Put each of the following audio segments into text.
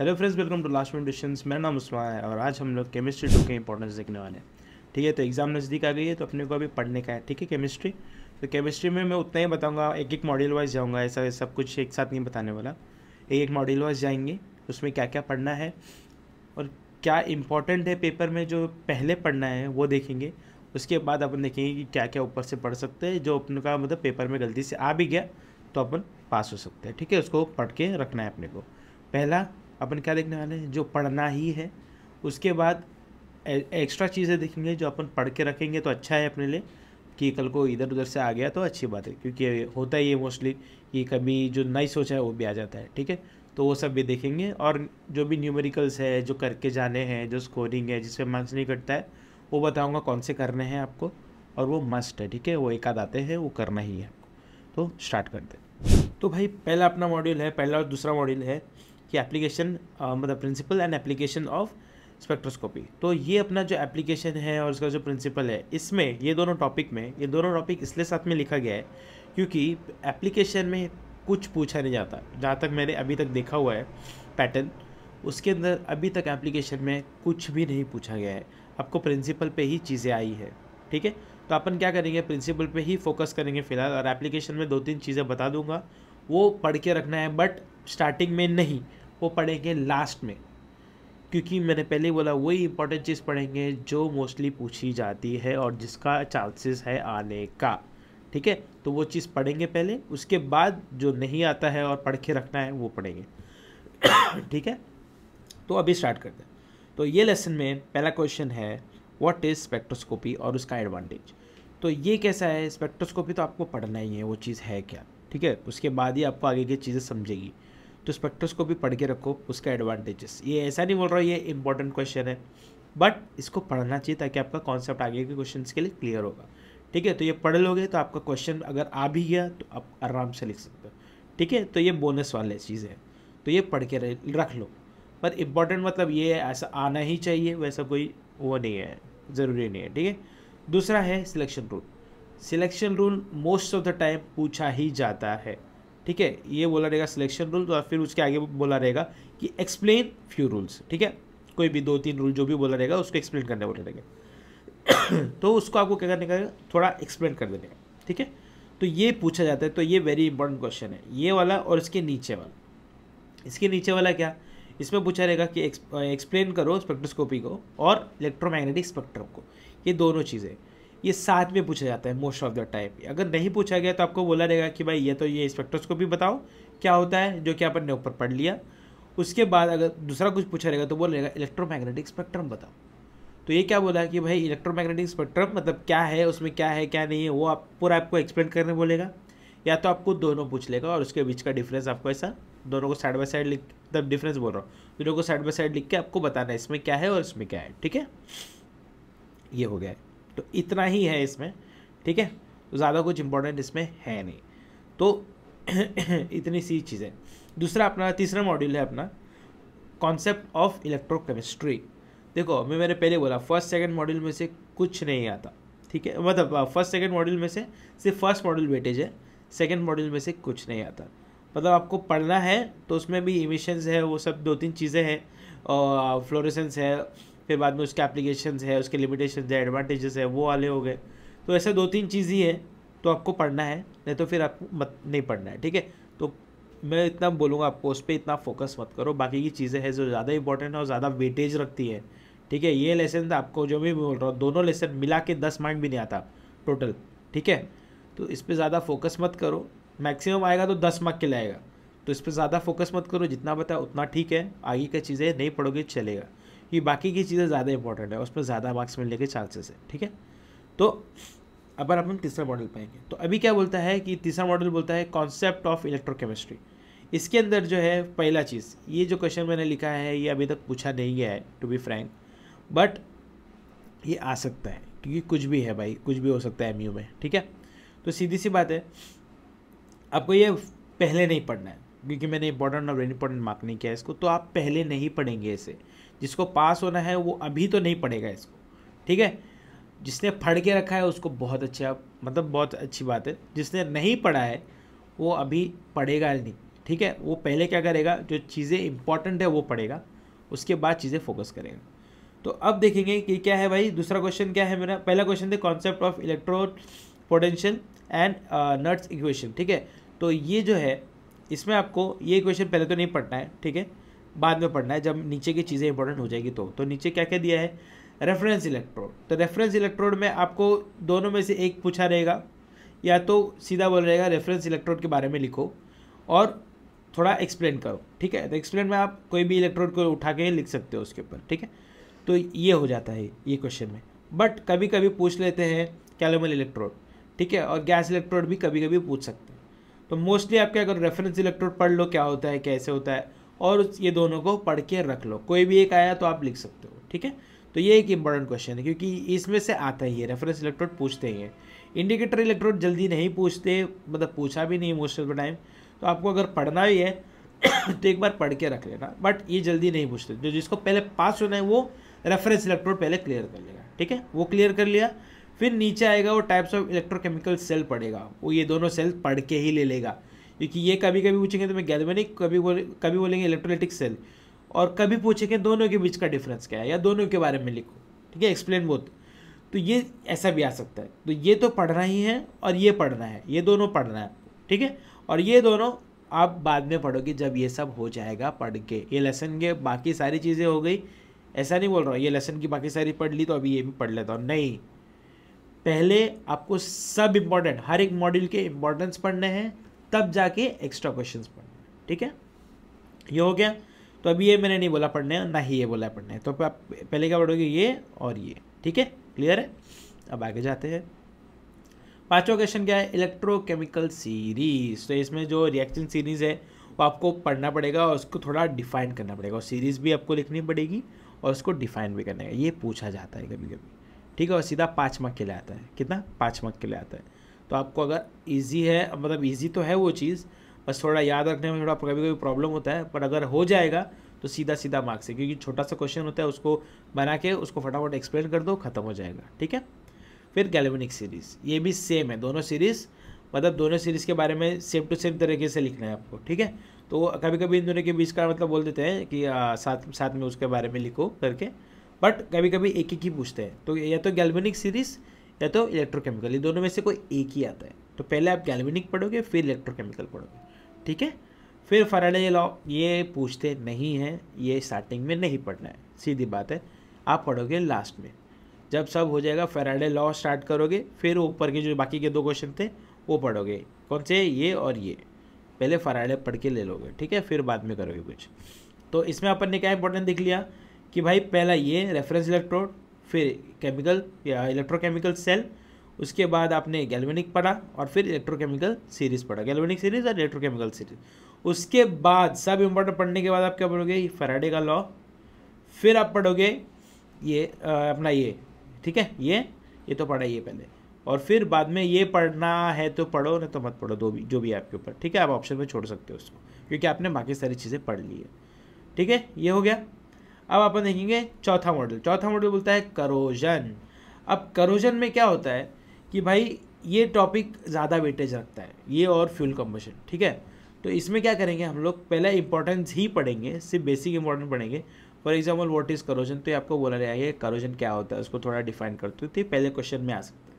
hello friends welcome to last minute मेरा नाम उस्मान है और आज हम लोग केमिस्ट्री टू के इंपॉर्टेंस देखने वाले हैं ठीक है तो एग्ज़ाम नज़दीक आ गई है तो अपने को अभी पढ़ने का है ठीक है केमिस्ट्री तो केमिस्ट्री में मैं उतना ही बताऊंगा एक एक मॉड्यूल वाइज जाऊंगा ऐसा सब कुछ एक साथ नहीं बताने वाला एक एक मॉड्यूल वाइज जाएंगे उसमें क्या क्या पढ़ना है और क्या इंपॉर्टेंट है पेपर में जो पहले पढ़ना है वो देखेंगे उसके बाद अपन देखेंगे कि क्या क्या ऊपर से पढ़ सकते हैं जो अपने का मतलब पेपर में गलती से आ भी गया तो अपन पास हो सकते हैं ठीक है उसको पढ़ के रखना है अपने को पहला अपन क्या देखने वाले हैं जो पढ़ना ही है उसके बाद एक्स्ट्रा चीज़ें देखेंगे जो अपन पढ़ के रखेंगे तो अच्छा है अपने लिए कि कल को इधर उधर से आ गया तो अच्छी बात है क्योंकि होता ही है मोस्टली कि कभी जो नई सोचा है वो भी आ जाता है ठीक है तो वो सब भी देखेंगे और जो भी न्यूमेरिकल्स है जो करके जाने हैं जो स्कोरिंग है जिसमें मार्क्स नहीं कटता है वो बताऊँगा कौन से करने हैं आपको और वो मस्ट है ठीक है वो एक आध आते हैं वो करना ही है आपको तो स्टार्ट करते हैं तो भाई पहला अपना मॉड्यूल है पहला और दूसरा मॉड्यूल है कि एप्लीकेशन uh, मतलब principle and application of spectroscopy तो ये अपना जो एप्लीकेशन है और इसका जो प्रिंसिपल है इसमें ये दोनों टॉपिक में ये दोनों टॉपिक इसलिए साथ में लिखा गया है क्योंकि एप्लीकेशन में कुछ पूछा नहीं जाता जहाँ तक मैंने अभी तक देखा हुआ है पैटर्न उसके अंदर अभी तक एप्लीकेशन में कुछ भी नहीं पूछा गया है आपको प्रिंसिपल पे ही चीज़ें आई है ठीक है तो अपन क्या करेंगे प्रिंसिपल पे ही फोकस करेंगे फिलहाल और एप्लीकेशन में दो तीन चीज़ें बता दूंगा वो पढ़ के रखना है बट स्टार्टिंग में नहीं वो पढ़ेंगे लास्ट में क्योंकि मैंने पहले बोला वही इंपॉर्टेंट चीज़ पढ़ेंगे जो मोस्टली पूछी जाती है और जिसका चांसेस है आने का ठीक है तो वो चीज़ पढ़ेंगे पहले उसके बाद जो नहीं आता है और पढ़ के रखना है वो पढ़ेंगे ठीक है तो अभी स्टार्ट करते हैं तो ये लेसन में पहला क्वेश्चन है व्हाट इज़ स्पेक्ट्रोस्कोपी और उसका एडवांटेज तो ये कैसा है स्पेक्ट्रोस्कोपी तो आपको पढ़ना ही है वो चीज़ है क्या ठीक है उसके बाद ही आपको आगे की चीज़ें समझेगी तो स्पेक्ट्रस को भी पढ़ के रखो उसका एडवांटेजेस ये ऐसा नहीं बोल रहा ये इंपॉर्टेंट क्वेश्चन है बट इसको पढ़ना चाहिए ताकि आपका कॉन्सेप्ट आगे के क्वेश्चन के लिए क्लियर होगा ठीक है तो ये पढ़ लोगे तो आपका क्वेश्चन अगर आ भी गया तो आप आराम से लिख सकते हो ठीक है तो ये बोनस वाले चीज़ है तो ये पढ़ के रख लो पर इम्पॉर्टेंट मतलब ये है ऐसा आना ही चाहिए वैसा कोई वो नहीं है ज़रूरी नहीं है ठीक है दूसरा है selection rule selection rule most of the time पूछा ही जाता है ठीक है ये बोला रहेगा सिलेक्शन रूल और फिर उसके आगे बोला रहेगा कि एक्सप्लेन फ्यू रूल्स ठीक है कोई भी दो तीन रूल जो भी बोला रहेगा उसको एक्सप्लेन करने बोला रहेगा तो उसको आपको क्या करने का थोड़ा एक्सप्लेन कर देने का ठीक है तो ये पूछा जाता है तो ये वेरी इंपॉर्टेंट क्वेश्चन है ये वाला और इसके नीचे वाला इसके नीचे वाला क्या इसमें पूछा रहेगा कि एक्सप्लेन करो स्पेक्ट्रोस्कोपी को और इलेक्ट्रोमैग्नेटिक स्पेक्ट्रम को ये दोनों चीज़ें ये साथ में पूछा जाता है मोस्ट ऑफ द टाइम अगर नहीं पूछा गया तो आपको बोला रहेगा कि भाई ये तो ये इंस्पेक्टर्स को भी बताओ क्या होता है जो कि अपन ने ऊपर पढ़ लिया उसके बाद अगर दूसरा कुछ पूछा रहेगा तो बोल इलेक्ट्रो इलेक्ट्रोमैग्नेटिक स्पेक्ट्रम बताओ तो ये क्या बोला कि भाई इलेक्ट्रोमैग्नेटिक स्पेक्ट्रम मतलब क्या है उसमें क्या है क्या नहीं है वो आप पूरा आपको एक्सप्लेन करने बोलेगा या तो आपको दोनों पूछ लेगा और उसके बीच का डिफरेंस आपको ऐसा दोनों को साइड बाय साइड लिख मतलब डिफरेंस बोल रहा हूँ दोनों को साइड बाय साइड लिख के आपको बताना है इसमें क्या है और इसमें क्या है ठीक है ये हो गया है तो इतना ही है इसमें ठीक है तो ज़्यादा कुछ इंपॉर्टेंट इसमें है नहीं तो इतनी सी चीज़ें दूसरा अपना तीसरा मॉड्यूल है अपना कॉन्सेप्ट ऑफ इलेक्ट्रोकेमिस्ट्री देखो मैं मैंने पहले बोला फर्स्ट सेकंड मॉड्यूल में से कुछ नहीं आता ठीक है मतलब फर्स्ट सेकंड मॉड्यूल में से सिर्फ फर्स्ट मॉड्यूल वेटेज है सेकंड मॉड्यूल में से कुछ नहीं आता मतलब आपको पढ़ना है तो उसमें भी इमिशंस है वो सब दो तीन चीज़ें हैं फ्लोरेसेंस है फिर बाद में उसके एप्लीकेशन है उसके लिमिटेशन है एडवांटेजेस है वो वाले हो गए तो ऐसे दो तीन चीज़ ही है तो आपको पढ़ना है नहीं तो फिर आपको मत नहीं पढ़ना है ठीक है तो मैं इतना बोलूँगा आपको उस पर इतना फोकस मत करो बाकी की चीज़ें हैं जो ज़्यादा इंपॉर्टेंट है और ज़्यादा वेटेज रखती है ठीक है ये लेसन आपको जो भी बोल रहा हूँ दोनों लेसन मिला के दस मार्क भी नहीं आता टोटल ठीक है तो इस पर ज़्यादा फोकस मत करो मैक्सिमम आएगा तो दस मार्क के लाएगा तो इस पर ज़्यादा फोकस मत करो जितना बताया उतना ठीक है आगे की चीज़ें नहीं पढ़ोगे चलेगा ये बाकी की चीज़ें ज़्यादा इंपॉर्टेंट है उस पर ज़्यादा मार्क्स मिलने के चांसेस है ठीक है तो अब अपन तीसरा मॉडल पाएंगे तो अभी क्या बोलता है कि तीसरा मॉडल बोलता है कॉन्सेप्ट ऑफ इलेक्ट्रोकेमिस्ट्री इसके अंदर जो है पहला चीज़ ये जो क्वेश्चन मैंने लिखा है ये अभी तक पूछा नहीं गया है टू बी फ्रैंक बट ये आ सकता है क्योंकि कुछ भी है भाई कुछ भी हो सकता है एम में ठीक है तो सीधी सी बात है आपको ये पहले नहीं पढ़ना है क्योंकि मैंने इंपॉर्टेंट और वेरी इंपॉर्टेंट मार्क नहीं किया है इसको तो आप पहले नहीं पढ़ेंगे इसे जिसको पास होना है वो अभी तो नहीं पढ़ेगा इसको ठीक है जिसने पढ़ के रखा है उसको बहुत अच्छा मतलब बहुत अच्छी बात है जिसने नहीं पढ़ा है वो अभी पढ़ेगा नहीं ठीक है वो पहले क्या करेगा जो चीज़ें इंपॉर्टेंट है वो पढ़ेगा उसके बाद चीज़ें फोकस करेगा तो अब देखेंगे कि क्या है भाई दूसरा क्वेश्चन क्या है मेरा पहला क्वेश्चन थे concept of electro potential and नट्स इक्वेशन ठीक है तो ये जो है इसमें आपको ये इक्वेशन पहले तो नहीं पढ़ना है ठीक है बाद में पढ़ना है जब नीचे की चीज़ें इंपॉर्टेंट हो जाएगी तो तो नीचे क्या क्या दिया है रेफरेंस इलेक्ट्रोड तो रेफरेंस इलेक्ट्रोड में आपको दोनों में से एक पूछा रहेगा या तो सीधा बोल रहेगा रेफरेंस इलेक्ट्रोड के बारे में लिखो और थोड़ा एक्सप्लेन करो ठीक है तो एक्सप्लेन में आप कोई भी इलेक्ट्रोड को उठा के लिख सकते हो उसके ऊपर ठीक है तो ये हो जाता है ये क्वेश्चन में बट कभी कभी पूछ लेते हैं कैलोमल इलेक्ट्रोड ठीक है और गैस इलेक्ट्रोड भी कभी कभी पूछ सकते हैं तो मोस्टली आप क्या करो रेफरेंस इलेक्ट्रोड पढ़ लो क्या होता है कैसे होता है और ये दोनों को पढ़ के रख लो कोई भी एक आया तो आप लिख सकते हो ठीक है तो ये एक इंपॉर्टेंट क्वेश्चन है क्योंकि इसमें से आता ही है रेफरेंस इलेक्ट्रोड पूछते ही हैं इंडिकेटर इलेक्ट्रोड जल्दी नहीं पूछते मतलब पूछा भी नहीं मोस्ट ऑफ द टाइम तो आपको अगर पढ़ना ही है तो एक बार पढ़ के रख लेना बट ये जल्दी नहीं पूछते जो जिसको पहले पास होना है वो रेफरेंस इलेक्ट्रोड पहले क्लियर कर लेगा ठीक है वो क्लियर कर लिया फिर नीचे आएगा वो टाइप्स ऑफ इलेक्ट्रोकेमिकल सेल पढ़ेगा वो ये दोनों सेल पढ़ के ही ले लेगा क्योंकि ये कभी कभी पूछेंगे तो मैं गैल्वेनिक कभी बोले कभी बोलेंगे इलेक्ट्रोलिटिक सेल और कभी पूछेंगे दोनों के बीच का डिफरेंस क्या है या दोनों के बारे में लिखो ठीक है एक्सप्लेन बोथ तो ये ऐसा भी आ सकता है तो ये तो पढ़ना ही है और ये पढ़ना है ये दोनों पढ़ना है ठीक है और ये दोनों आप बाद में पढ़ोगे जब ये सब हो जाएगा पढ़ के ये लेसन के बाकी सारी चीज़ें हो गई ऐसा नहीं बोल रहा हूँ ये लेसन की बाकी सारी पढ़ ली तो अभी ये भी पढ़ लेता हूँ नहीं पहले आपको सब इम्पॉर्टेंट हर एक मॉड्यूल के इम्पॉर्टेंस पढ़ने हैं तब जाके एक्स्ट्रा क्वेश्चन पढ़ने ठीक है ये हो गया तो अभी ये मैंने नहीं बोला पढ़ने ना ही ये बोला पढ़ने तो आप पहले क्या पढ़ोगे ये और ये ठीक है क्लियर है अब आगे जाते हैं पांचवा क्वेश्चन क्या है इलेक्ट्रोकेमिकल सीरीज तो इसमें जो रिएक्शन सीरीज है वो आपको पढ़ना पड़ेगा और उसको थोड़ा डिफाइन करना पड़ेगा और सीरीज भी आपको लिखनी पड़ेगी और उसको डिफाइन भी करना है ये पूछा जाता है कभी कभी ठीक है और सीधा पाँच मार्क के लिए आता है कितना पाँच मार्क के लिए आता है तो आपको अगर ईजी है मतलब ईजी तो है वो चीज़ बस थोड़ा याद रखने में थोड़ा कभी कभी प्रॉब्लम होता है पर अगर हो जाएगा तो सीधा सीधा मार्क्स है क्योंकि छोटा सा क्वेश्चन होता है उसको बना के उसको फटाफट एक्सप्लेन कर दो ख़त्म हो जाएगा ठीक है फिर गैल्वेनिक सीरीज़ ये भी सेम है दोनों सीरीज़ मतलब दोनों सीरीज़ के बारे में सेम टू सेम तरीके से लिखना है आपको ठीक है तो कभी कभी इन दोनों के बीच का मतलब बोल देते हैं कि आ, साथ साथ में उसके बारे में लिखो करके बट कभी कभी एक एक ही पूछते हैं तो या तो गैल्वेनिक सीरीज़ या तो इलेक्ट्रोकेमिकल ये दोनों में से कोई एक ही आता है तो पहले आप गैल्वेनिक पढ़ोगे फिर इलेक्ट्रोकेमिकल पढ़ोगे ठीक है फिर फराडे लॉ ये पूछते नहीं हैं ये स्टार्टिंग में नहीं पढ़ना है सीधी बात है आप पढ़ोगे लास्ट में जब सब हो जाएगा फराडे लॉ स्टार्ट करोगे फिर ऊपर के जो बाकी के दो क्वेश्चन थे वो पढ़ोगे कौन से ये और ये पहले फराडे पढ़ के ले लोगे ठीक है फिर बाद में करोगे कुछ तो इसमें अपन ने क्या इंपॉर्टेंट दिख लिया कि भाई पहला ये रेफरेंस इलेक्ट्रोड फिर केमिकल या इलेक्ट्रोकेमिकल सेल उसके बाद आपने गैल्वेनिक पढ़ा और फिर इलेक्ट्रोकेमिकल सीरीज पढ़ा गैल्वेनिक सीरीज और इलेक्ट्रोकेमिकल सीरीज उसके बाद सब इम्पोर्टेंट पढ़ने के बाद आप क्या पढ़ोगे फराडे का लॉ फिर आप पढ़ोगे ये आ, अपना ये ठीक है ये ये तो पढ़ा ये पहले और फिर बाद में ये पढ़ना है तो पढ़ो नहीं तो मत पढ़ो दो भी जो भी आपके ऊपर ठीक है आप ऑप्शन में छोड़ सकते हो उसको क्योंकि आपने बाकी सारी चीज़ें पढ़ ली है ठीक है ये हो गया अब अपन देखेंगे चौथा मॉडल चौथा मॉडल बोलता है करोजन अब करोजन में क्या होता है कि भाई ये टॉपिक ज़्यादा वेटेज रखता है ये और फ्यूल कम्बशन ठीक है तो इसमें क्या करेंगे हम लोग पहले इंपॉर्टेंस ही पढ़ेंगे सिर्फ बेसिक इंपॉर्टेंट पढ़ेंगे for example what is corrosion तो ये आपको बोला जाएगा करोजन क्या होता है उसको थोड़ा डिफाइन करते हुए तो पहले क्वेश्चन में आ सकता है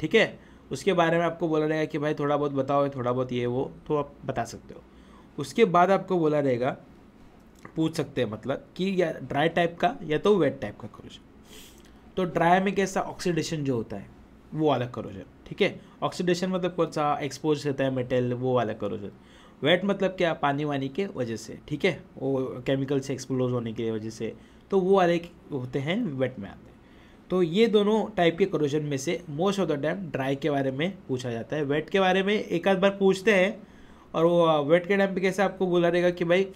ठीक है उसके बारे में आपको बोला जाएगा कि भाई थोड़ा बहुत बताओ थोड़ा बहुत ये वो तो आप बता सकते हो उसके बाद आपको बोला रहेगा पूछ सकते हैं मतलब कि या ड्राई टाइप का या तो वेट टाइप का करोजन तो ड्राई में कैसा ऑक्सीडेशन जो होता है वो वाला क्रोशन ठीक है ऑक्सीडेशन मतलब कौन सा एक्सपोज रहता है मेटल वो वाला क्रोशन वेट मतलब क्या पानी वानी के वजह से ठीक है वो केमिकल से एक्सप्लोज होने की वजह से तो वो वाले होते हैं वेट में आते हैं तो ये दोनों टाइप के करोजन में से most of the time dry के बारे में पूछा जाता है वेट के बारे में एक आध बार पूछते हैं और वो वेट के टाइम पे कैसे आपको बोला रहेगा कि भाई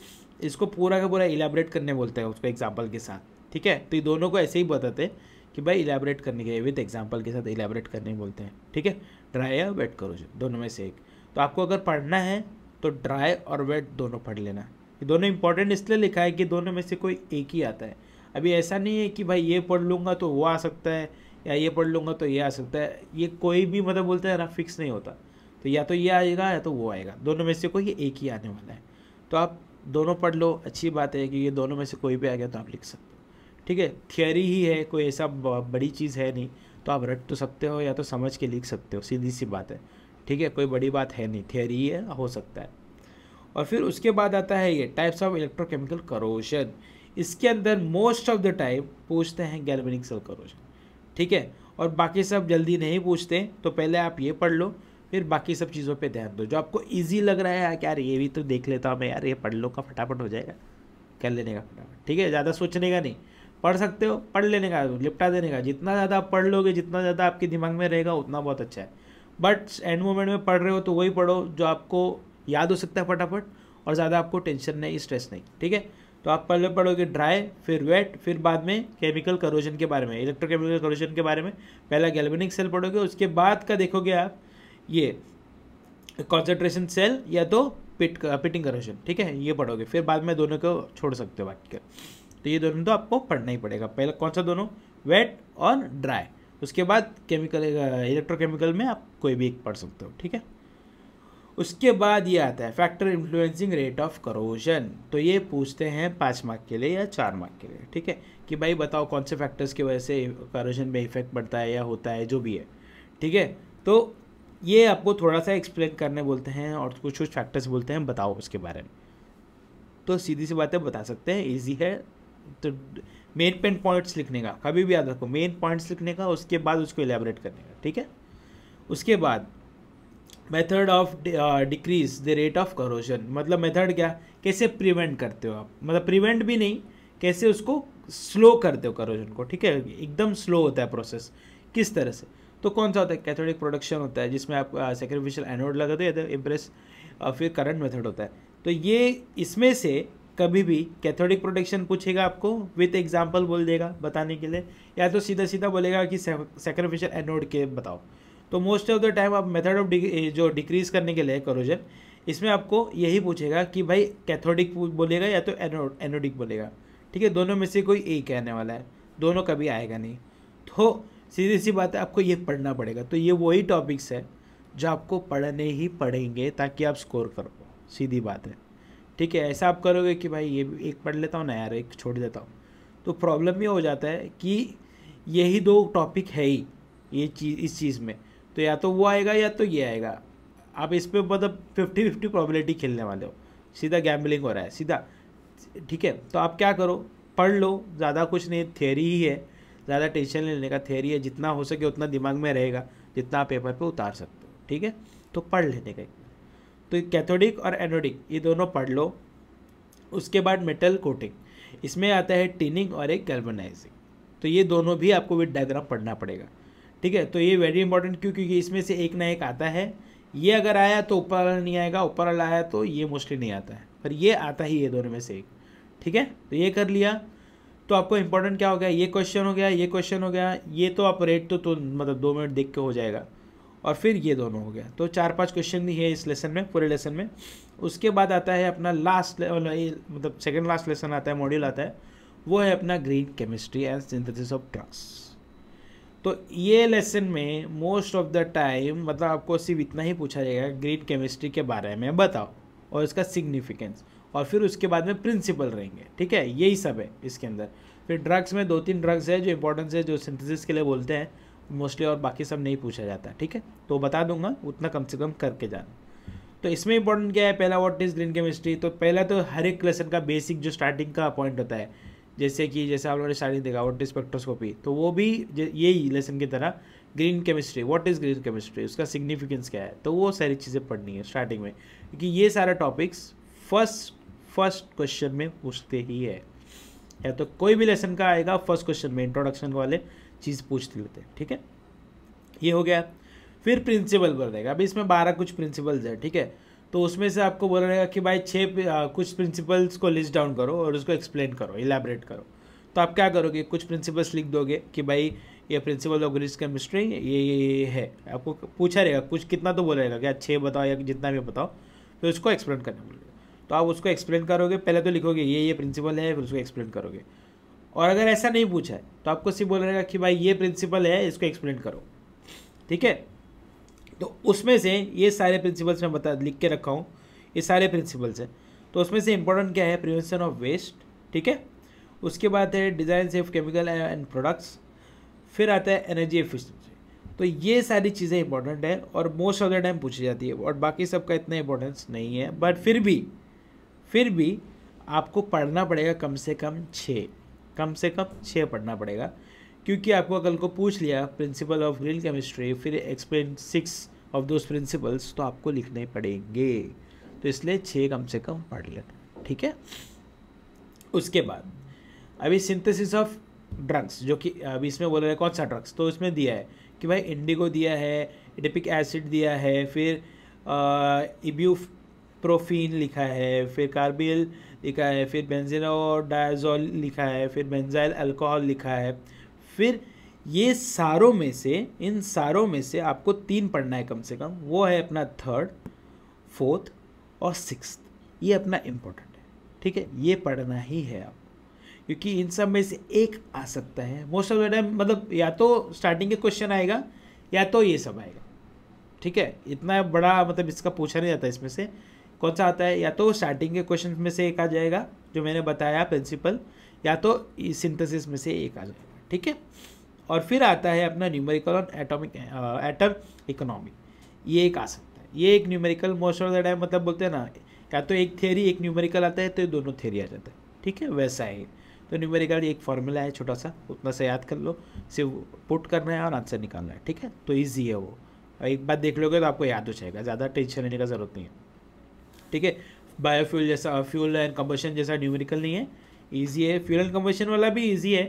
इसको पूरा का पूरा इलेबरेट करने बोलते हैं उसको एग्जाम्पल के साथ ठीक है तो ये दोनों को ऐसे ही बताते हैं कि भाई इलेबरेट करने के विद एग्जाम्पल के साथ इलेबरेट करने बोलते हैं ठीक है ड्राई या वेट करो दोनों में से एक तो आपको अगर पढ़ना है तो ड्राई और वेट दोनों पढ़ लेना ये दोनों इंपॉर्टेंट इसलिए लिखा है कि दोनों में से कोई एक ही आता है अभी ऐसा नहीं है कि भाई ये पढ़ लूँगा तो वो आ सकता है या ये पढ़ लूँगा तो ये आ सकता है ये कोई भी मतलब बोलते हैं ना फिक्स नहीं होता तो या तो ये आएगा या तो वो आएगा दोनों में से कोई एक ही आने वाला है तो आप दोनों पढ़ लो अच्छी बात है कि ये दोनों में से कोई भी आ गया तो आप लिख सकते हो ठीक है थियोरी ही है कोई ऐसा बड़ी चीज़ है नहीं तो आप रट तो सकते हो या तो समझ के लिख सकते हो सीधी सी बात है ठीक है कोई बड़ी बात है नहीं थियोरी ही है हो सकता है और फिर उसके बाद आता है ये टाइप्स ऑफ इलेक्ट्रोकेमिकल करोशन इसके अंदर मोस्ट ऑफ द टाइप पूछते हैं गैल्वेनिक सेल करोशन ठीक है और बाकी सब जल्दी नहीं पूछते तो पहले आप ये पढ़ लो फिर बाकी सब चीज़ों पे ध्यान दो जो आपको इजी लग रहा है यार यार ये भी तो देख लेता हूँ मैं यार ये पढ़ लो का फटाफट हो जाएगा कर लेने का फटाफट ठीक है ज़्यादा सोचने का नहीं पढ़ सकते हो पढ़ लेने का लिपटा देने का जितना ज़्यादा आप पढ़ लोगे जितना ज़्यादा आपके दिमाग में रहेगा उतना बहुत अच्छा है बट एंड मोमेंट में पढ़ रहे हो तो वही पढ़ो जो आपको याद हो सकता है फटाफट और ज़्यादा आपको टेंशन नहीं स्ट्रेस नहीं ठीक है तो आप पहले पढ़ोगे ड्राई फिर वेट फिर बाद में केमिकल करोजन के बारे में इलेक्ट्रोकेमिकल करोजन के बारे में पहला गैल्वेनिक सेल पढ़ोगे उसके बाद का देखोगे आप ये कॉन्सेंट्रेशन सेल या तो पिट पिटिंग करोशन ठीक है ये पढ़ोगे फिर बाद में दोनों को छोड़ सकते हो बाकी का तो ये दोनों तो आपको पढ़ना ही पड़ेगा पहले कौन सा दोनों वेट और ड्राई उसके बाद केमिकल इलेक्ट्रोकेमिकल में आप कोई भी एक पढ़ सकते हो ठीक है उसके बाद ये आता है factor influencing rate of corrosion तो ये पूछते हैं पाँच मार्क के लिए या चार मार्क के लिए ठीक है कि भाई बताओ कौन से फैक्टर्स की वजह से करोजन में इफेक्ट पड़ता है या होता है जो भी है ठीक है तो ये आपको थोड़ा सा एक्सप्लेन करने बोलते हैं और कुछ कुछ फैक्टर्स बोलते हैं बताओ उसके बारे में तो सीधी सी बातें बता सकते हैं ईजी है तो मेन पेन पॉइंट्स लिखने का कभी भी याद रखो मेन पॉइंट्स लिखने का उसके बाद उसको एलेबरेट करने का ठीक है उसके बाद method of decrease the rate of corrosion मतलब मेथड क्या कैसे प्रिवेंट करते हो आप मतलब प्रिवेंट भी नहीं कैसे उसको स्लो करते हो करोजन को ठीक है एकदम स्लो होता है प्रोसेस किस तरह से तो कौन सा होता है कैथोडिक प्रोडक्शन होता है जिसमें आप सेक्रीफिशियल एनोड लगाते हैं तो इम्प्रेस फिर करंट मेथड होता है तो ये इसमें से कभी भी कैथोडिक प्रोडक्शन पूछेगा आपको विथ एग्जाम्पल बोल देगा बताने के लिए या तो सीधा सीधा बोलेगा कि सेक्रीफिशियल एनोड के बताओ तो मोस्ट ऑफ द टाइम आप मेथड ऑफ जो डिक्रीज करने के लिए करोजन इसमें आपको यही पूछेगा कि भाई कैथोडिक बोलेगा या तो एनोड एनोडिक बोलेगा ठीक है दोनों में से कोई एक कहने वाला है दोनों कभी आएगा नहीं तो सीधी सी बात है आपको ये पढ़ना पड़ेगा तो ये वही टॉपिक्स है जो आपको पढ़ने ही पड़ेंगे ताकि आप स्कोर कर पाओ सीधी बात है ठीक है ऐसा आप करोगे कि भाई ये एक पढ़ लेता हूँ ना यार एक छोड़ देता हूँ तो प्रॉब्लम ये हो जाता है कि यही दो टॉपिक है ही ये चीज़ इस चीज़ में तो या तो वो आएगा या तो ये आएगा आप इस पर मतलब फिफ्टी फिफ्टी प्रॉबिलिटी खेलने वाले हो सीधा गैम्बलिंग हो रहा है सीधा ठीक है तो आप क्या करो पढ़ लो ज़्यादा कुछ नहीं थियोरी ही है ज़्यादा टेंशन लेने का थेरी है जितना हो सके उतना दिमाग में रहेगा जितना आप पेपर पे उतार सकते हो ठीक है तो पढ़ लेने का तो कैथोडिक और एनोडिक ये दोनों पढ़ लो उसके बाद मेटल कोटिंग इसमें आता है टिनिंग और एक गर्बनाइजिंग तो ये दोनों भी आपको विद डायग्राम पढ़ना पड़ेगा ठीक है तो ये वेरी इंपॉर्टेंट क्यों क्योंकि इसमें से एक ना एक आता है ये अगर आया तो ऊपर वाला नहीं आएगा ऊपर वाला आया तो ये मोस्टली नहीं आता है पर ये आता ही ये दोनों में से एक ठीक है तो ये कर लिया तो आपको इंपॉर्टेंट क्या हो गया ये क्वेश्चन हो गया ये क्वेश्चन हो गया ये तो आप रेट तो, तो मतलब दो मिनट देख के हो जाएगा और फिर ये दोनों हो गया तो चार पांच क्वेश्चन भी है इस लेसन में पूरे लेसन में उसके बाद आता है अपना लास्ट मतलब सेकेंड लास्ट लेसन आता है मॉड्यूल आता है वो है अपना green chemistry and synthesis of drugs तो ये लेसन में मोस्ट ऑफ द टाइम मतलब आपको सिर्फ इतना ही पूछा जाएगा ग्रीन केमिस्ट्री के बारे में बताओ और इसका सिग्निफिकेंस और फिर उसके बाद में प्रिंसिपल रहेंगे ठीक है यही सब है इसके अंदर फिर ड्रग्स में दो तीन ड्रग्स है जो इंपॉर्टेंस है जो सिंथेसिस के लिए बोलते हैं मोस्टली और बाकी सब नहीं पूछा जाता ठीक है तो बता दूंगा उतना कम से कम करके जाना तो इसमें इंपॉर्टेंट क्या है पहला व्हाट इज ग्रीन केमिस्ट्री तो पहला तो हर एक लेसन का बेसिक जो स्टार्टिंग का पॉइंट होता है जैसे कि जैसे आप लोगों ने स्टार्टिंग देखा वॉट इज स्पेक्ट्रोस्कोपी तो वो भी यही लेसन की तरह green chemistry what is green chemistry उसका सिग्निफिकेंस क्या है तो वो सारी चीज़ें पढ़नी है स्टार्टिंग में क्योंकि ये सारा टॉपिक्स फर्स्ट फर्स्ट क्वेश्चन में पूछते ही है या तो कोई भी लेसन का आएगा फर्स्ट क्वेश्चन में इंट्रोडक्शन वाले चीज़ पूछ लेते हैं ठीक है ये हो गया फिर प्रिंसिपल बोल रहेगा अभी इसमें बारह कुछ प्रिंसिपल्स है ठीक है तो उसमें से आपको बोला रहेगा कि भाई छः कुछ प्रिंसिपल्स को लिस्ट डाउन करो और उसको एक्सप्लेन करो इलेबरेट करो तो आप क्या करोगे कुछ प्रिंसिपल्स लिख दोगे कि भाई ये प्रिंसिपल ऑफ ग्रीस केमिस्ट्री ये ये ये है आपको पूछा रहेगा कुछ कितना तो बोलेगा क्या छः बताओ या जितना भी बताओ फिर तो उसको एक्सप्लेन करना बोलेगा तो आप उसको एक्सप्लेन करोगे पहले तो लिखोगे ये ये प्रिंसिपल है फिर उसको एक्सप्लेन करोगे और अगर ऐसा नहीं पूछा है तो आपको सिर्फ बोल रहेगा कि भाई ये प्रिंसिपल है इसको एक्सप्लेन करो ठीक है तो उसमें से ये सारे प्रिंसिपल्स मैं बता लिख के रखा हूँ ये सारे प्रिंसिपल्स हैं तो उसमें से इम्पोर्टेंट क्या है प्रिवेंशन ऑफ वेस्ट ठीक है उसके बाद है design safe chemical and products फिर आता है एनर्जी एफिशिएंसी तो ये सारी चीज़ें इंपॉर्टेंट है और मोस्ट ऑफ द टाइम पूछी जाती है और बाकी सबका इतना इंपॉर्टेंस नहीं है बट फिर भी फिर भी आपको पढ़ना पड़ेगा कम से कम छः कम से कम छः पढ़ना पड़ेगा क्योंकि आपको कल को पूछ लिया प्रिंसिपल ऑफ ग्रीन केमिस्ट्री फिर explain six of those principles तो आपको लिखने पड़ेंगे तो इसलिए छः कम से कम पढ़ लेना ठीक है उसके बाद अभी सिंथेसिस ऑफ ड्रग्स जो कि अभी इसमें बोल रहे हैं कौन सा ड्रग्स तो इसमें दिया है कि भाई इंडिगो दिया है एडिपिक एसिड दिया है फिर इब्यू प्रोफीन लिखा है फिर कार्बिल लिखा है फिर बेंजिनो डायजोल लिखा है फिर बेंजाइल अल्कोहल लिखा है फिर ये सारों में से इन सारों में से आपको तीन पढ़ना है कम से कम वो है अपना थर्ड फोर्थ और सिक्स ये अपना इम्पोर्टेंट है ठीक है ये पढ़ना ही है आपको क्योंकि इन सब में से एक आ सकता है मोस्ट ऑफ द टाइम मतलब या तो स्टार्टिंग के क्वेश्चन आएगा या तो ये सब आएगा ठीक है इतना बड़ा मतलब इसका पूछा नहीं जाता इसमें से कौन सा आता है या तो स्टार्टिंग के क्वेश्चन में से एक आ जाएगा जो मैंने बताया प्रिंसिपल या तो सिंथेसिस में से एक आ जाएगा ठीक है और फिर आता है अपना न्यूमेरिकल और एटॉमिक एटम इकोनॉमिक ये एक आ सकता है ये एक numerical most of the time मतलब बोलते हैं ना या तो एक थ्योरी एक न्यूमेरिकल आता है तो ये दोनों थ्योरी आ जाता है ठीक है वैसा तो है तो न्यूमेरिकल एक फार्मूला है छोटा सा उतना सा याद कर लो सिर्फ पुट करना है और आंसर निकालना है ठीक है तो ईजी है वो एक बार देख लोगे तो आपको याद हो जाएगा ज़्यादा टेंशन लेने का ज़रूरत नहीं है ठीक है बायोफ्यूल जैसा फ्यूल एंड कम्बशन जैसा न्यूमेरिकल नहीं है ईजी है फ्यूल एंड कम्बशन वाला भी ईजी है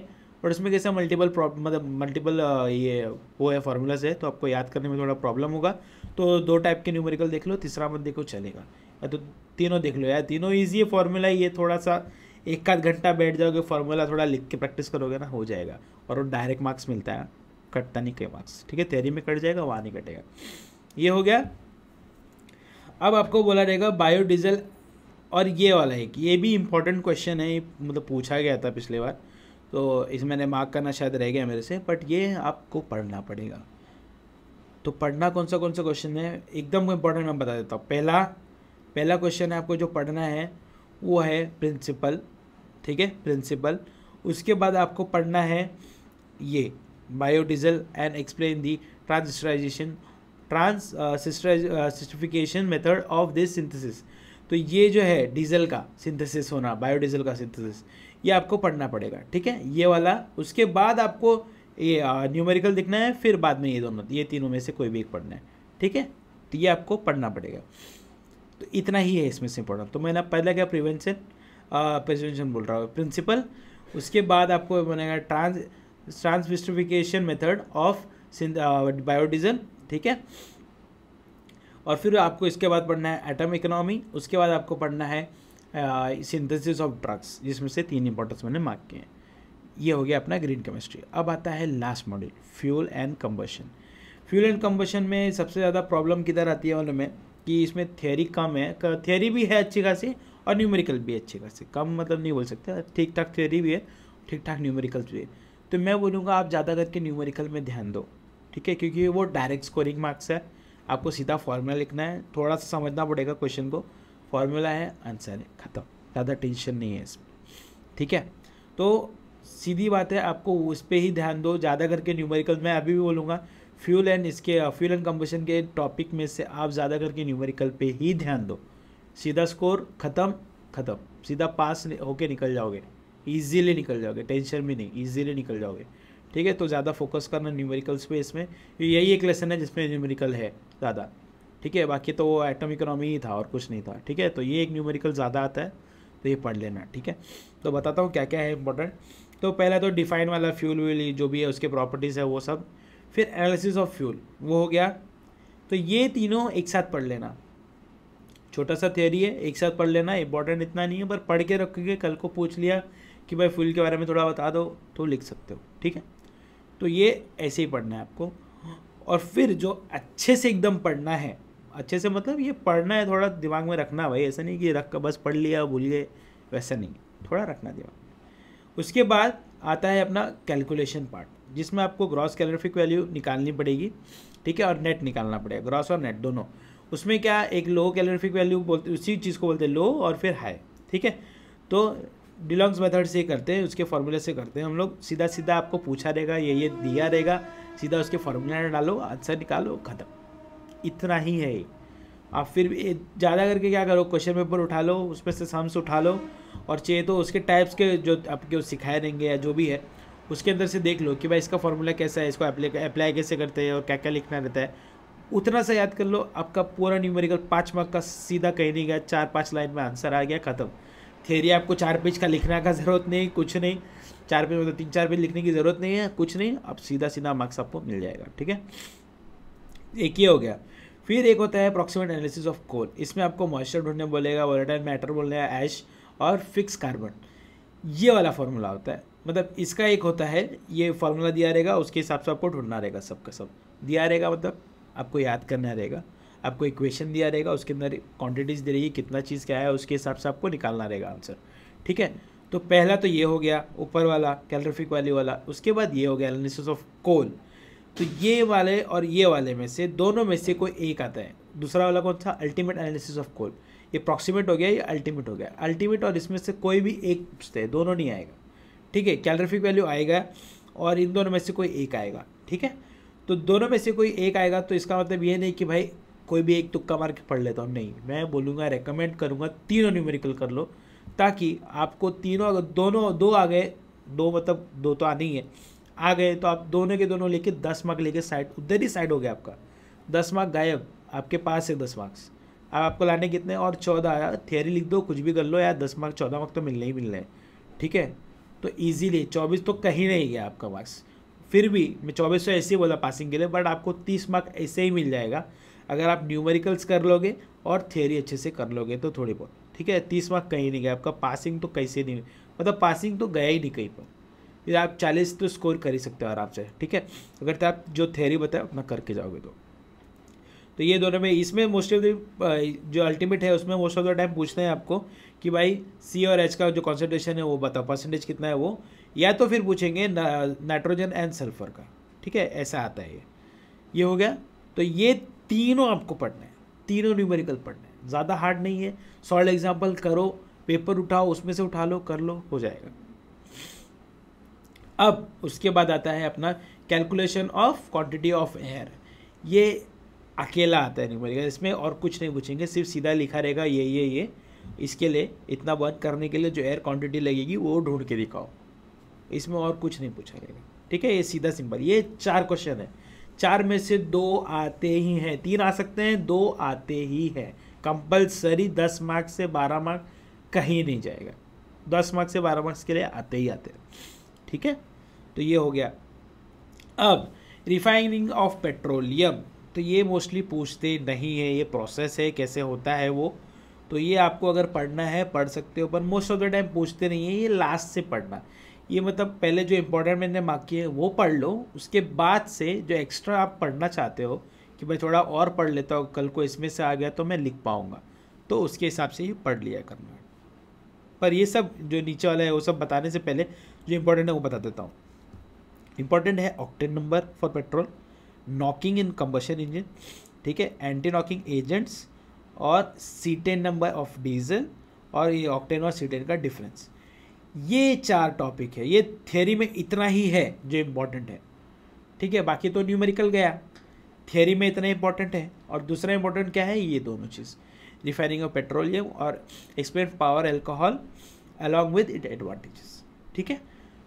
और उसमें कैसा मल्टीपल मतलब मल्टीपल ये वो है फार्मूलाज है तो आपको याद करने में थोड़ा प्रॉब्लम होगा तो दो टाइप के न्यूमेरिकल देख लो तीसरा मत देखो चलेगा या तो तीनों देख लो यार तीनों ईजी है फार्मूला ये थोड़ा सा एक आध घंटा बैठ जाओगे फार्मूला थोड़ा लिख के प्रैक्टिस करोगे ना हो जाएगा और वो डायरेक्ट मार्क्स मिलता है कटता नहीं कई मार्क्स ठीक है तेरी में कट जाएगा वहाँ नहीं कटेगा ये हो गया अब आपको बोला जाएगा बायोडीजल और ये वाला एक ये भी इम्पोर्टेंट क्वेश्चन है मतलब पूछा गया था पिछले बार तो इस मैंने मार्क करना शायद रह गया मेरे से बट ये आपको पढ़ना पड़ेगा तो पढ़ना कौन सा कौन सा क्वेश्चन है एकदम इम्पोर्टेंट मैं बता देता हूँ पहला पहला क्वेश्चन है आपको जो पढ़ना है वो है प्रिंसिपल ठीक है प्रिंसिपल उसके बाद आपको पढ़ना है ये biodiesel and explain the transesterification transesterification method of this synthesis तो ये जो है डीजल का सिंथेसिस होना बायोडीजल का सिंथेसिस ये आपको पढ़ना पड़ेगा ठीक है ये वाला उसके बाद आपको ये न्यूमेरिकल uh, दिखना है फिर बाद में ये दोनों ये तीनों में से कोई भी एक पढ़ना है ठीक है तो ये आपको पढ़ना पड़ेगा तो इतना ही है इसमें से पढ़ना तो मैंने पहला क्या प्रिवेंशन प्रिवेंशन uh, बोल रहा हूँ प्रिंसिपल उसके बाद आपको बनेगा trans transesterification method of biodiesel ठीक है और फिर आपको इसके बाद पढ़ना है एटम इकोनॉमी उसके बाद आपको पढ़ना है सिंथेसिस ऑफ ड्रग्स जिसमें से तीन इंपॉर्टेंस मैंने मार्क किए हैं ये हो गया अपना ग्रीन केमिस्ट्री अब आता है last module fuel and combustion fuel and combustion में सबसे ज़्यादा प्रॉब्लम किधर आती है में कि इसमें थ्योरी कम है थ्योरी भी है अच्छी खासी और न्यूमेरिकल भी अच्छी खासी कम मतलब नहीं बोल सकते ठीक ठाक थ्योरी भी है ठीक ठाक न्यूमेरिकल भी है तो मैं बोलूँगा आप ज़्यादा करके न्यूमेरिकल में ध्यान दो ठीक है क्योंकि वो डायरेक्ट स्कोरिंग मार्क्स है आपको सीधा फॉर्मूला लिखना है थोड़ा सा समझना पड़ेगा क्वेश्चन को फॉर्मूला है आंसर है ख़त्म ज़्यादा टेंशन नहीं है इसमें ठीक है तो सीधी बात है आपको उस पर ही ध्यान दो ज़्यादा करके न्यूमेरिकल मैं अभी भी बोलूँगा फ्यूल एंड इसके फ्यूल एंड कंबशन के टॉपिक में से आप ज़्यादा करके न्यूमेरिकल पे ही ध्यान दो सीधा स्कोर ख़त्म ख़त्म सीधा पास होके निकल जाओगे ईजीली निकल जाओगे टेंशन भी नहीं ईजीली निकल जाओगे ठीक है तो ज़्यादा फोकस करना न्यूमेरिकल्स पे इसमें यही एक लेसन है जिसमें न्यूमेरिकल है ज़्यादा ठीक है बाकी तो वो एटम इकोनॉमी ही था और कुछ नहीं था ठीक है तो ये एक न्यूमेरिकल ज़्यादा आता है तो ये पढ़ लेना ठीक है तो बताता हूँ क्या क्या है इंपॉर्टेंट तो पहला तो डिफाइन वाला फ्यूल व्यूल जो भी है उसके प्रॉपर्टीज़ है वो सब फिर एनालिसिस ऑफ फ्यूल वो हो गया तो ये तीनों एक साथ पढ़ लेना छोटा सा थियोरी है एक साथ पढ़ लेना इंपॉर्टेंट इतना नहीं है पर पढ़ के रखोगे कल को पूछ लिया कि भाई फ्यूल के बारे में थोड़ा बता दो तो लिख सकते हो ठीक है तो ये ऐसे ही पढ़ना है आपको और फिर जो अच्छे से एकदम पढ़ना है अच्छे से मतलब ये पढ़ना है थोड़ा दिमाग में रखना भाई ऐसा नहीं कि रख कर बस पढ़ लिया भूल गए वैसा नहीं थोड़ा रखना दिमाग में उसके बाद आता है अपना कैलकुलेशन पार्ट जिसमें आपको ग्रॉस कैलोरीफिक वैल्यू निकालनी पड़ेगी ठीक है और नेट निकालना पड़ेगा ग्रॉस और नेट दोनों उसमें क्या एक लो कैलोरीफिक वैल्यू बोलते उसी चीज़ को बोलते हैं लो और फिर हाई ठीक है तो डिलोंग्स मेथड से करते हैं उसके फॉर्मूले से करते हैं हम लोग सीधा सीधा आपको पूछा रहेगा ये ये दिया रहेगा सीधा उसके फार्मूला डालो आंसर निकालो ख़त्म इतना ही है आप फिर ज़्यादा करके क्या करो क्वेश्चन पेपर उठा लो उसमें से सम्स उठा लो और चाहिए तो उसके टाइप्स के जो आपके सिखाए रहेंगे या जो भी है उसके अंदर से देख लो कि भाई इसका फॉर्मूला कैसा है इसको अप्लाई कैसे करते हैं और क्या क्या लिखना रहता है उतना सा याद कर लो आपका पूरा न्यूमेरिकल पाँच मार्क का सीधा कहीं नहीं गया चार पाँच लाइन में आंसर आ गया ख़त्म थेरी आपको चार पेज का लिखने का ज़रूरत नहीं कुछ नहीं चार पेज मतलब तीन चार पेज लिखने की ज़रूरत नहीं है कुछ नहीं अब सीधा सीधा मार्क्स आपको मिल जाएगा ठीक है एक ही हो गया फिर एक होता है अप्रॉक्सीमेट एनालिसिस ऑफ कोल इसमें आपको मॉइस्चर ढूंढने बोलेगा वोलेटाइल मैटर बोलने ऐश और फिक्स कार्बन ये वाला फार्मूला होता है मतलब इसका एक होता है ये फॉर्मूला दिया रहेगा उसके हिसाब से आपको ढूंढना रहेगा सबका सब दिया रहेगा मतलब आपको याद करना रहेगा आपको इक्वेशन दिया रहेगा उसके अंदर क्वांटिटीज़ दे है कितना चीज़ क्या है उसके हिसाब से आपको निकालना रहेगा आंसर ठीक है तो पहला तो ये हो गया ऊपर वाला कैलोरिफिक वैल्यू वाला उसके बाद ये हो गया एनालिसिस ऑफ कोल तो ये वाले और ये वाले में से दोनों में से कोई एक आता है दूसरा वाला कौन था अल्टीमेट एनालिसिस ऑफ कोल ये प्रॉक्सीमेट हो गया या अल्टीमेट हो गया अल्टीमेट और इसमें से कोई भी एक पूछते हैं दोनों नहीं आएगा ठीक है कैलोरिफिक वैल्यू आएगा और इन दोनों में से कोई एक आएगा ठीक है तो दोनों में से कोई एक आएगा तो इसका मतलब ये नहीं कि भाई कोई भी एक तुक्का मार के पढ़ लेता हूँ नहीं मैं बोलूँगा रेकमेंड करूँगा तीनों न्यूमेरिकल कर लो ताकि आपको तीनों अगर दोनों दो आ गए दो मतलब दो तो आने ही है आ गए तो आप दोनों के दोनों लेके दस मार्क लेके साइड उधर ही साइड हो गया आपका दस मार्क गायब आपके पास है दस मार्क्स अब आपको लाने कितने और चौदह आया थियरी लिख दो कुछ भी कर लो यार दस मार्क चौदह मार्क तो मिलने ही मिलने हैं ठीक है तो ईजीली चौबीस तो कहीं नहीं गया आपका मार्क्स फिर भी मैं चौबीस सौ तो ऐसे ही बोला पासिंग के लिए बट आपको तीस मार्क ऐसे ही मिल जाएगा अगर आप न्यूमेरिकल्स कर लोगे और थ्योरी अच्छे से कर लोगे तो थोड़ी बहुत ठीक है तीस मार्क कहीं नहीं गया आपका पासिंग तो कैसे नहीं मतलब पासिंग तो गया ही नहीं कहीं पर फिर आप चालीस तो स्कोर कर ही सकते हो आराम से ठीक है अगर तो आप जो थेरी बताए अपना करके जाओगे तो तो ये दोनों में इसमें मोस्ट ऑफ द जो अल्टीमेट है उसमें मोस्ट ऑफ द टाइम पूछते हैं आपको कि भाई सी और एच का जो कॉन्सेंट्रेशन है वो बताओ परसेंटेज कितना है वो या तो फिर पूछेंगे नाइट्रोजन एंड सल्फर का ठीक है ऐसा आता है ये ये हो गया तो ये तीनों आपको पढ़ने हैं तीनों न्यूमेरिकल पढ़ने हैं ज़्यादा हार्ड नहीं है सॉल्ड एग्जाम्पल करो पेपर उठाओ उसमें से उठा लो कर लो हो जाएगा अब उसके बाद आता है अपना calculation of quantity of air ये अकेला आता है न्यूमेरिकल इसमें और कुछ नहीं पूछेंगे सिर्फ सीधा लिखा रहेगा ये ये ये इसके लिए इतना वर्क करने के लिए जो एयर क्वांटिटी लगेगी वो ढूंढ के दिखाओ इसमें और कुछ नहीं पूछा जाएगा ठीक है ये सीधा सिंपल ये चार क्वेश्चन है चार में से दो आते ही हैं तीन आ सकते हैं दो आते ही हैं कंपलसरी दस मार्क्स से बारह मार्क कहीं नहीं जाएगा दस मार्क्स से बारह मार्क्स के लिए आते ही आते हैं ठीक है तो ये हो गया अब रिफाइनिंग ऑफ पेट्रोलियम तो ये मोस्टली पूछते नहीं है ये प्रोसेस है कैसे होता है वो तो ये आपको अगर पढ़ना है पढ़ सकते हो पर मोस्ट ऑफ द टाइम पूछते नहीं है ये लास्ट से पढ़ना ये मतलब पहले जो इम्पोर्टेंट मैंने मार्क किए वो पढ़ लो उसके बाद से जो एक्स्ट्रा आप पढ़ना चाहते हो कि भाई थोड़ा और पढ़ लेता हूँ कल को इसमें से आ गया तो मैं लिख पाऊँगा तो उसके हिसाब से ही पढ़ लिया करना पर ये सब जो नीचे वाला है वो सब बताने से पहले जो इम्पोर्टेंट है वो बता देता हूँ इम्पॉर्टेंट है octane number for petrol knocking in combustion engine ठीक है एंटी नॉकिंग एजेंट्स और सीटेन नंबर ऑफ डीजल और ये ऑक्टेन और सीटेन का डिफरेंस ये चार टॉपिक है ये थ्योरी में इतना ही है जो इम्पोर्टेंट है ठीक है बाकी तो न्यूमेरिकल गया थ्योरी में इतना इंपॉर्टेंट है और दूसरा इंपॉर्टेंट क्या है ये दोनों चीज़ रिफाइनिंग ऑफ पेट्रोलियम और expand power alcohol along with it advantages ठीक है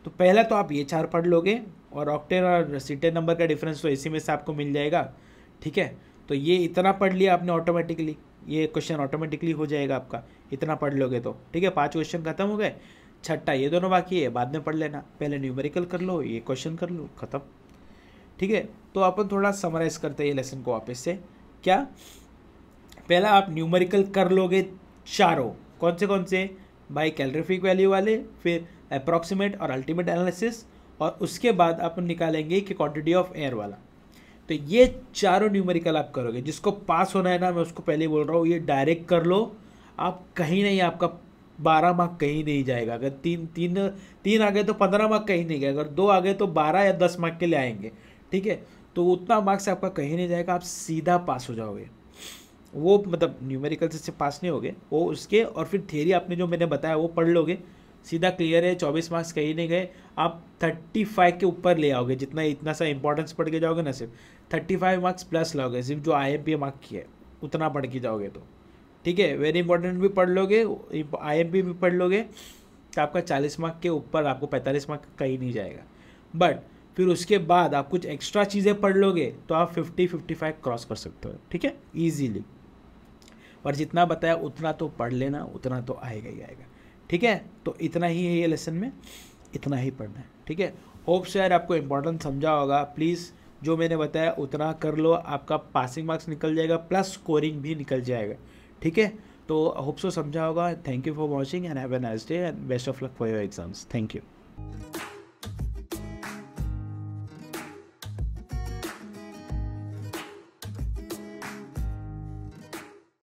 तो पहला तो आप ये चार पढ़ लोगे और ऑक्टेन और सीटेन नंबर का डिफरेंस तो इसी में से आपको मिल जाएगा ठीक है तो ये इतना पढ़ लिया आपने ऑटोमेटिकली ये क्वेश्चन ऑटोमेटिकली हो जाएगा आपका इतना पढ़ लोगे तो ठीक है पाँच क्वेश्चन खत्म हो गए छट्टा ये दोनों बाकी है बाद में पढ़ लेना पहले न्यूमेरिकल कर लो ये क्वेश्चन कर लो ख़त्म ठीक है तो अपन थोड़ा समराइज करते हैं ये लेसन को वापस से क्या पहला आप न्यूमेरिकल कर लोगे चारों कौन से कौन से बाई कैलरीफिक वैल्यू वाले फिर अप्रॉक्सीमेट और अल्टीमेट एनालिसिस और उसके बाद अपन निकालेंगे कि क्वान्टिटी ऑफ एयर वाला तो ये चारों न्यूमेरिकल आप करोगे जिसको पास होना है ना मैं उसको पहले बोल रहा हूँ ये डायरेक्ट कर लो आप कहीं नहीं आपका बारह मार्क कहीं नहीं जाएगा अगर तीन तीन तीन आ गए तो पंद्रह मार्क कहीं नहीं गए अगर दो आ गए तो बारह या दस मार्क के लिए आएंगे ठीक है तो उतना मार्क्स आपका कहीं नहीं जाएगा आप सीधा पास हो जाओगे वो मतलब न्यूमेरिकल से पास नहीं होगे वो उसके और फिर थेरी आपने जो मैंने बताया वो पढ़ लोगे सीधा क्लियर है चौबीस मार्क्स कहीं नहीं गए आप थर्टी फाइव के ऊपर ले आओगे जितना इतना सा इंपॉर्टेंस पढ़ के जाओगे ना सिर्फ थर्टी फाइव मार्क्स प्लस लाओगे सिर्फ जो आई एम पी मार्क की है उतना पढ़ के जाओगे तो ठीक है वेरी इंपॉर्टेंट भी पढ़ लोगे आई भी पढ़ लोगे तो आपका चालीस मार्क के ऊपर आपको पैंतालीस मार्क कहीं नहीं जाएगा बट फिर उसके बाद आप कुछ एक्स्ट्रा चीज़ें पढ़ लोगे तो आप फिफ्टी फिफ्टी फाइव क्रॉस कर सकते हो ठीक है ईजीली पर जितना बताया उतना तो पढ़ लेना उतना तो आएगा ही आएगा ठीक है तो इतना ही है ये लेसन में इतना ही पढ़ना है ठीक है होप शायर आपको इम्पोर्टेंट समझा होगा प्लीज़ जो मैंने बताया उतना कर लो आपका पासिंग मार्क्स निकल जाएगा प्लस स्कोरिंग भी निकल जाएगा ठीक है तो होप सो समझा होगा thank you for watching and have a nice day and best of luck for your exams thank you